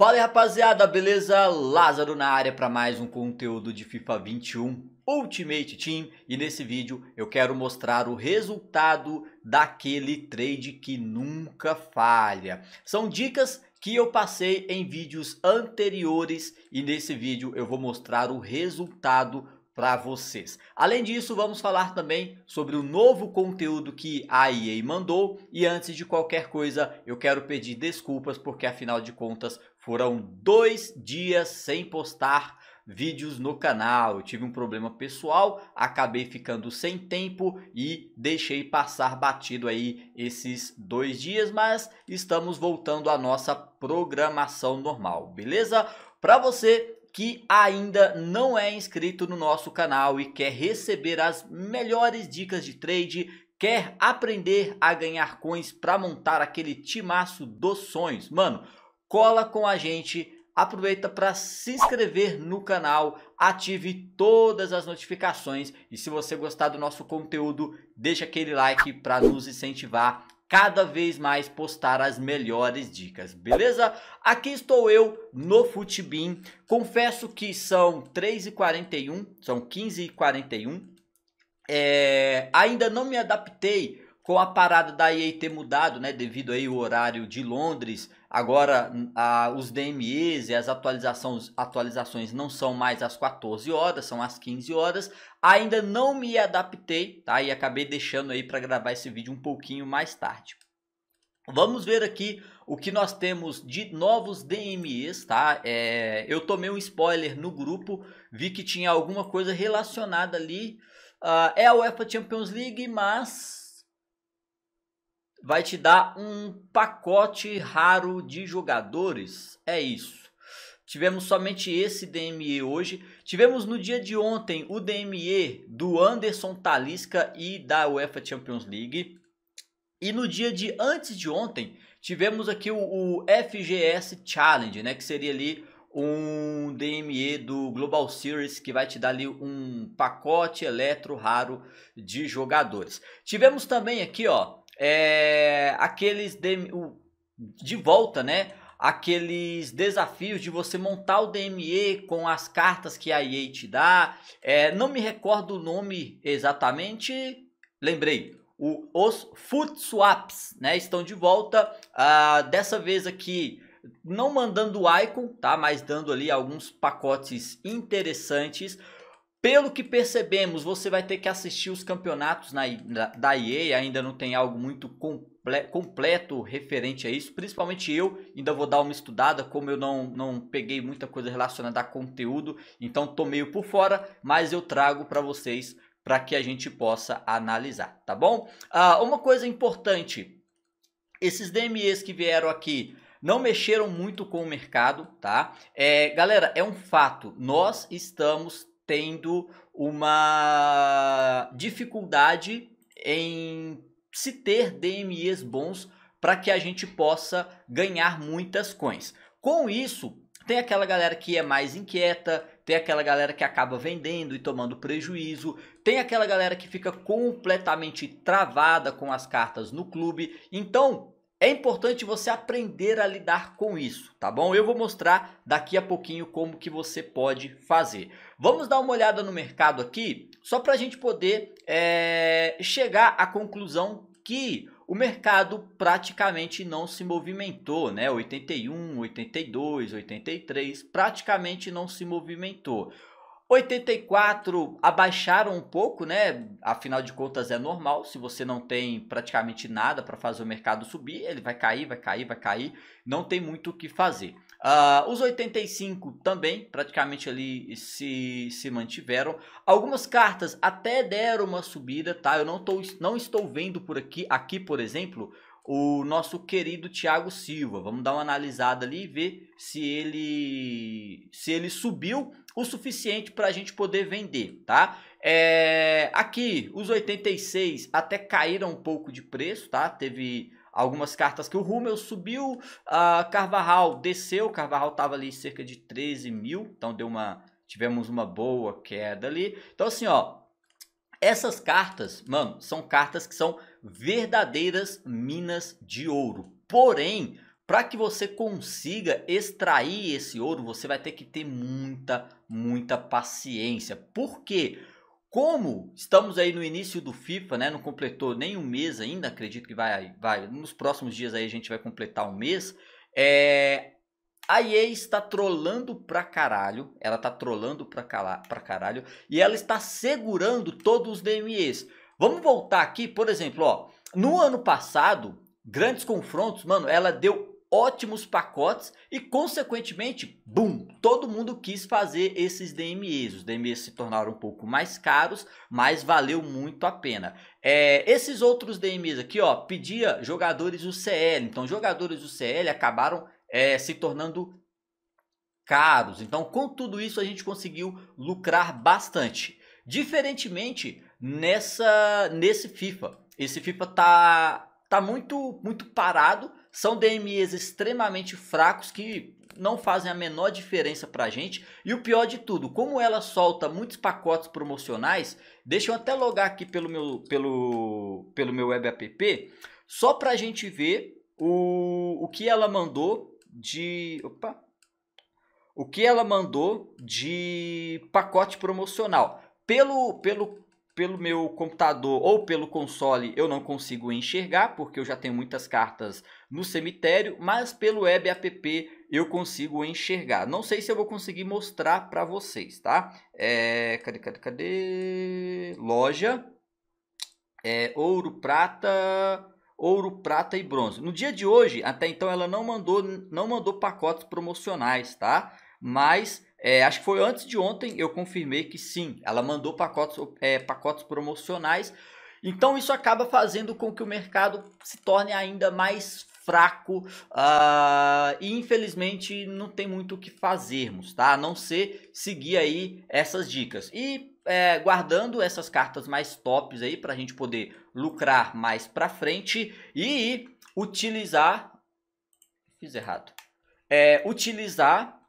Fala aí rapaziada, beleza? Lázaro na área para mais um conteúdo de FIFA 21 Ultimate Team e nesse vídeo eu quero mostrar o resultado daquele trade que nunca falha. São dicas que eu passei em vídeos anteriores e nesse vídeo eu vou mostrar o resultado para vocês. Além disso, vamos falar também sobre o novo conteúdo que a IA mandou e antes de qualquer coisa, eu quero pedir desculpas porque afinal de contas foram dois dias sem postar vídeos no canal. Eu tive um problema pessoal, acabei ficando sem tempo e deixei passar batido aí esses dois dias, mas estamos voltando à nossa programação normal, beleza? Para você que ainda não é inscrito no nosso canal e quer receber as melhores dicas de trade, quer aprender a ganhar coins para montar aquele timaço dos sonhos, mano, cola com a gente aproveita para se inscrever no canal, ative todas as notificações e se você gostar do nosso conteúdo, deixa aquele like para nos incentivar cada vez mais postar as melhores dicas, beleza? Aqui estou eu no futbin confesso que são 3h41, são 15h41, é, ainda não me adaptei com a parada da EA ter mudado, né, devido aí o horário de Londres, Agora, a, os DMEs e as atualizações, atualizações não são mais às 14 horas, são às 15 horas. Ainda não me adaptei, tá? E acabei deixando aí para gravar esse vídeo um pouquinho mais tarde. Vamos ver aqui o que nós temos de novos DMEs, tá? É, eu tomei um spoiler no grupo, vi que tinha alguma coisa relacionada ali. Uh, é a UEFA Champions League, mas vai te dar um pacote raro de jogadores. É isso. Tivemos somente esse DME hoje. Tivemos no dia de ontem o DME do Anderson Talisca e da UEFA Champions League. E no dia de antes de ontem, tivemos aqui o, o FGS Challenge, né, que seria ali um DME do Global Series que vai te dar ali um pacote eletro raro de jogadores. Tivemos também aqui, ó, é, aqueles de, de volta, né? aqueles desafios de você montar o DME com as cartas que a EA te dá. É, não me recordo o nome exatamente, lembrei. O, os Foot Swaps né, estão de volta. Ah, dessa vez aqui, não mandando o Icon, tá, mas dando ali alguns pacotes interessantes. Pelo que percebemos, você vai ter que assistir os campeonatos na, da, da EA, ainda não tem algo muito comple, completo referente a isso, principalmente eu, ainda vou dar uma estudada, como eu não, não peguei muita coisa relacionada a conteúdo, então tô meio por fora, mas eu trago para vocês para que a gente possa analisar, tá bom? Ah, uma coisa importante, esses DMEs que vieram aqui, não mexeram muito com o mercado, tá? É, galera, é um fato, nós estamos tendo uma dificuldade em se ter DMEs bons para que a gente possa ganhar muitas coins. Com isso, tem aquela galera que é mais inquieta, tem aquela galera que acaba vendendo e tomando prejuízo, tem aquela galera que fica completamente travada com as cartas no clube. Então, é importante você aprender a lidar com isso, tá bom? Eu vou mostrar daqui a pouquinho como que você pode fazer. Vamos dar uma olhada no mercado aqui, só para a gente poder é, chegar à conclusão que o mercado praticamente não se movimentou, né? 81, 82, 83, praticamente não se movimentou. 84 abaixaram um pouco, né? Afinal de contas é normal, se você não tem praticamente nada para fazer o mercado subir, ele vai cair, vai cair, vai cair, não tem muito o que fazer. Uh, os 85 também praticamente ali se, se mantiveram. Algumas cartas até deram uma subida, tá? Eu não, tô, não estou vendo por aqui, aqui por exemplo, o nosso querido Thiago Silva. Vamos dar uma analisada ali e ver se ele se ele subiu o suficiente para a gente poder vender, tá? É, aqui, os 86 até caíram um pouco de preço, tá? Teve algumas cartas que o Rummel subiu, a Carvajal desceu, Carvajal tava ali cerca de 13 mil, então deu uma, tivemos uma boa queda ali. Então assim, ó, essas cartas, mano, são cartas que são verdadeiras minas de ouro. Porém, para que você consiga extrair esse ouro, você vai ter que ter muita, muita paciência. Por quê? Como estamos aí no início do FIFA, né? Não completou nem um mês ainda, acredito que vai, vai. Nos próximos dias aí a gente vai completar um mês. É, a EA está trolando pra caralho. Ela está trolando pra, calar, pra caralho. E ela está segurando todos os DMEs. Vamos voltar aqui, por exemplo, ó. No ano passado, grandes confrontos, mano, ela deu ótimos pacotes e, consequentemente, boom, todo mundo quis fazer esses DMEs. Os DMEs se tornaram um pouco mais caros, mas valeu muito a pena. É, esses outros DMEs aqui, ó, pedia jogadores do CL. Então, jogadores do CL acabaram é, se tornando caros. Então, com tudo isso, a gente conseguiu lucrar bastante. Diferentemente nessa nesse FIFA. Esse FIFA tá tá muito muito parado são DMEs extremamente fracos que não fazem a menor diferença para a gente. E o pior de tudo, como ela solta muitos pacotes promocionais, deixa eu até logar aqui pelo meu, pelo, pelo meu web app, só para a gente ver o, o que ela mandou de. Opa! O que ela mandou de pacote promocional. Pelo, pelo pelo meu computador ou pelo console eu não consigo enxergar, porque eu já tenho muitas cartas no cemitério, mas pelo web app eu consigo enxergar. Não sei se eu vou conseguir mostrar para vocês, tá? É, cadê, cadê, cadê? Loja, é, ouro, prata, ouro, prata e bronze. No dia de hoje, até então ela não mandou, não mandou pacotes promocionais, tá? Mas é, acho que foi antes de ontem eu confirmei que sim, ela mandou pacotes, é, pacotes promocionais. Então isso acaba fazendo com que o mercado se torne ainda mais fraco uh, e infelizmente não tem muito o que fazermos, tá? A não ser seguir aí essas dicas. E é, guardando essas cartas mais tops aí para a gente poder lucrar mais para frente e utilizar... Fiz errado. É, utilizar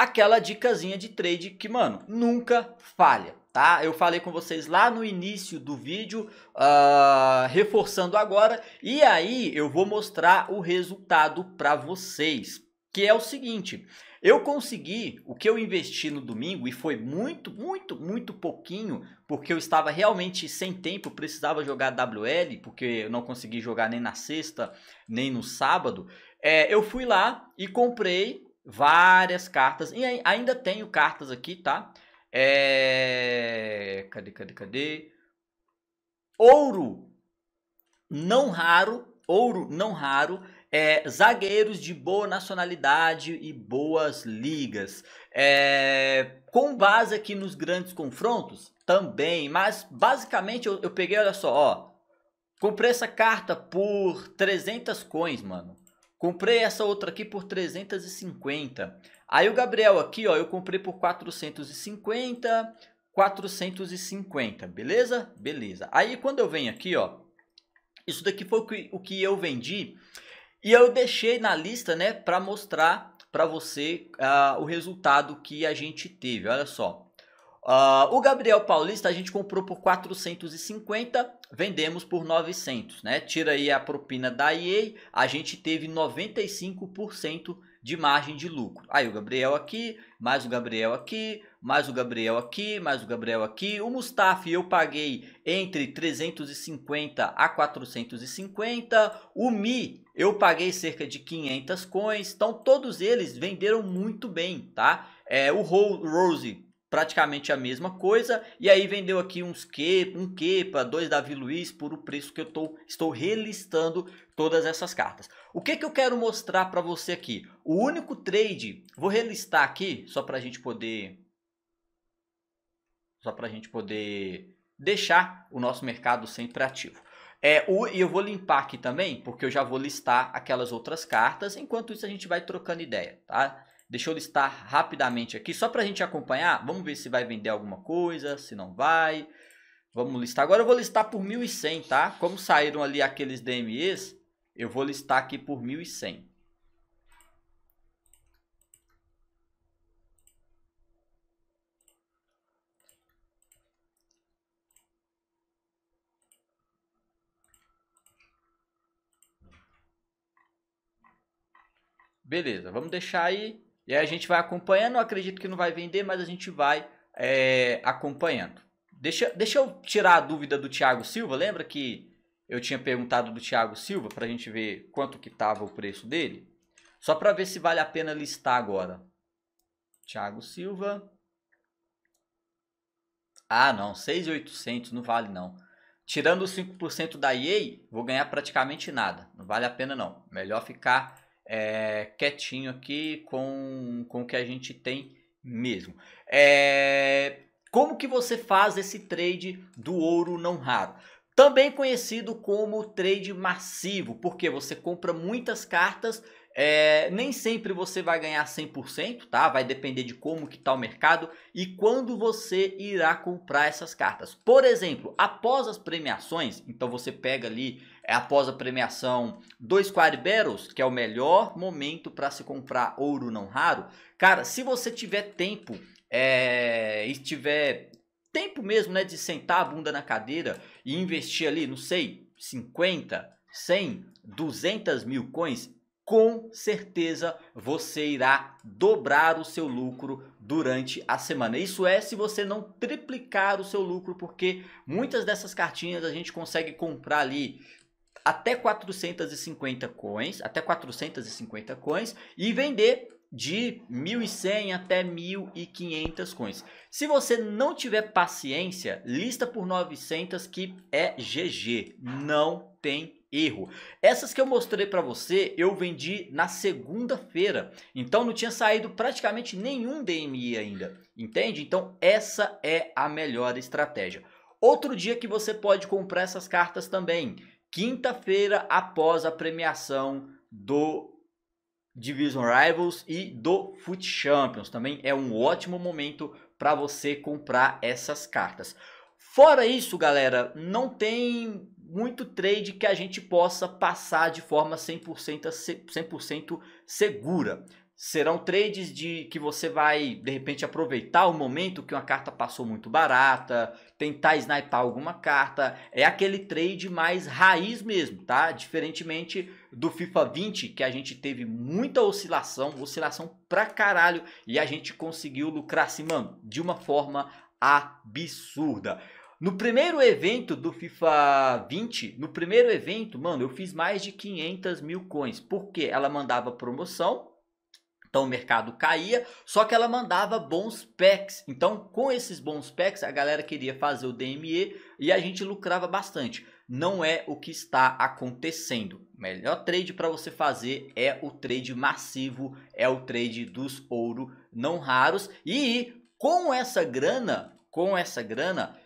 aquela dicasinha de trade que, mano, nunca falha, tá? Eu falei com vocês lá no início do vídeo, uh, reforçando agora, e aí eu vou mostrar o resultado para vocês, que é o seguinte... Eu consegui o que eu investi no domingo e foi muito, muito, muito pouquinho, porque eu estava realmente sem tempo, precisava jogar WL, porque eu não consegui jogar nem na sexta, nem no sábado. É, eu fui lá e comprei várias cartas. E ainda tenho cartas aqui, tá? É... Cadê, cadê, cadê? Ouro não raro, ouro não raro, é, zagueiros de boa nacionalidade e boas ligas. É, com base aqui nos grandes confrontos, também, mas basicamente eu, eu peguei, olha só, ó, comprei essa carta por 300 coins, mano. Comprei essa outra aqui por 350. Aí o Gabriel aqui, ó, eu comprei por 450, 450, beleza? Beleza. Aí quando eu venho aqui, ó, isso daqui foi o que, o que eu vendi e eu deixei na lista, né, para mostrar para você uh, o resultado que a gente teve. Olha só. Uh, o Gabriel Paulista a gente comprou por 450, vendemos por 900, né? Tira aí a propina da EA, a gente teve 95% de margem de lucro. Aí o Gabriel aqui, mais o Gabriel aqui, mais o Gabriel aqui, mais o Gabriel aqui. O Mustafa eu paguei entre 350 a 450. O Mi eu paguei cerca de 500 coins. Então todos eles venderam muito bem, tá? É, o Rose praticamente a mesma coisa. E aí vendeu aqui uns que, um para dois Davi Luiz por o preço que eu tô, estou relistando todas essas cartas. O que, que eu quero mostrar para você aqui? O único trade, vou relistar aqui só para a gente poder... Só para a gente poder deixar o nosso mercado sempre ativo. É, o, e eu vou limpar aqui também, porque eu já vou listar aquelas outras cartas. Enquanto isso, a gente vai trocando ideia, tá? Deixa eu listar rapidamente aqui, só para a gente acompanhar. Vamos ver se vai vender alguma coisa, se não vai. Vamos listar. Agora eu vou listar por 1.100, tá? Como saíram ali aqueles DMEs, eu vou listar aqui por 1.100. Beleza, vamos deixar aí e aí a gente vai acompanhando, eu acredito que não vai vender, mas a gente vai é, acompanhando. Deixa, deixa eu tirar a dúvida do Thiago Silva, lembra que eu tinha perguntado do Thiago Silva para a gente ver quanto que estava o preço dele? Só para ver se vale a pena listar agora. Thiago Silva. Ah, não, 6.800 não vale não. Tirando os 5% da EA, vou ganhar praticamente nada. Não vale a pena não. Melhor ficar é, quietinho aqui com, com o que a gente tem mesmo. É, como que você faz esse trade do ouro não raro? Também conhecido como trade massivo, porque você compra muitas cartas é, nem sempre você vai ganhar 100%, tá? Vai depender de como que tá o mercado e quando você irá comprar essas cartas. Por exemplo, após as premiações, então você pega ali é, após a premiação dois Square Battles, que é o melhor momento para se comprar ouro não raro. Cara, se você tiver tempo é, e tiver tempo mesmo, né, de sentar a bunda na cadeira e investir ali, não sei, 50, 100, 200 mil coins, com certeza você irá dobrar o seu lucro durante a semana. Isso é se você não triplicar o seu lucro, porque muitas dessas cartinhas a gente consegue comprar ali até 450 coins, até 450 coins e vender de 1.100 até 1.500 coins. Se você não tiver paciência, lista por 900 que é GG, não tem erro. Essas que eu mostrei para você, eu vendi na segunda-feira. Então não tinha saído praticamente nenhum DMI ainda, entende? Então essa é a melhor estratégia. Outro dia que você pode comprar essas cartas também, quinta-feira após a premiação do Division Rivals e do Foot Champions. Também é um ótimo momento para você comprar essas cartas. Fora isso, galera, não tem muito trade que a gente possa passar de forma 100%, 100 segura. Serão trades de que você vai, de repente, aproveitar o momento que uma carta passou muito barata, tentar sniper alguma carta. É aquele trade mais raiz mesmo, tá? Diferentemente do FIFA 20, que a gente teve muita oscilação, oscilação pra caralho, e a gente conseguiu lucrar, assim, mano, de uma forma absurda. No primeiro evento do FIFA 20, no primeiro evento, mano, eu fiz mais de 500 mil coins, porque ela mandava promoção, então o mercado caía, só que ela mandava bons packs. Então, com esses bons packs, a galera queria fazer o DME e a gente lucrava bastante. Não é o que está acontecendo. O melhor trade para você fazer é o trade massivo, é o trade dos ouro não raros e com essa grana, com essa grana,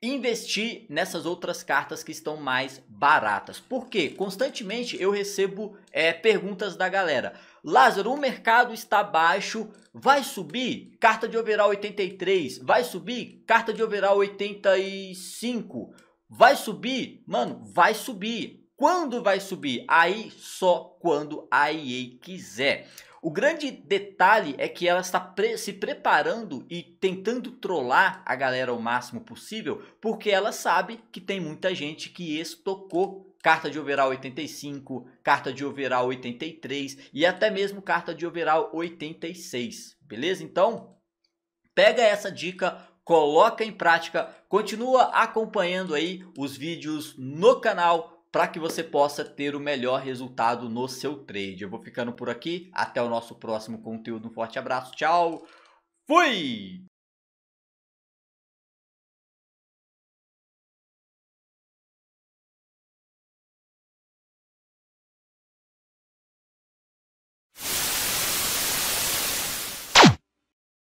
investir nessas outras cartas que estão mais baratas. Porque constantemente eu recebo é, perguntas da galera. Lázaro, o mercado está baixo, vai subir? Carta de overall 83, vai subir? Carta de overall 85, vai subir? Mano, vai subir. Quando vai subir? Aí só quando a EA quiser. O grande detalhe é que ela está pre se preparando e tentando trollar a galera o máximo possível, porque ela sabe que tem muita gente que estocou carta de overall 85, carta de overall 83 e até mesmo carta de overall 86, beleza? Então, pega essa dica, coloca em prática, continua acompanhando aí os vídeos no canal para que você possa ter o melhor resultado no seu trade. Eu vou ficando por aqui, até o nosso próximo conteúdo. Um forte abraço, tchau, fui!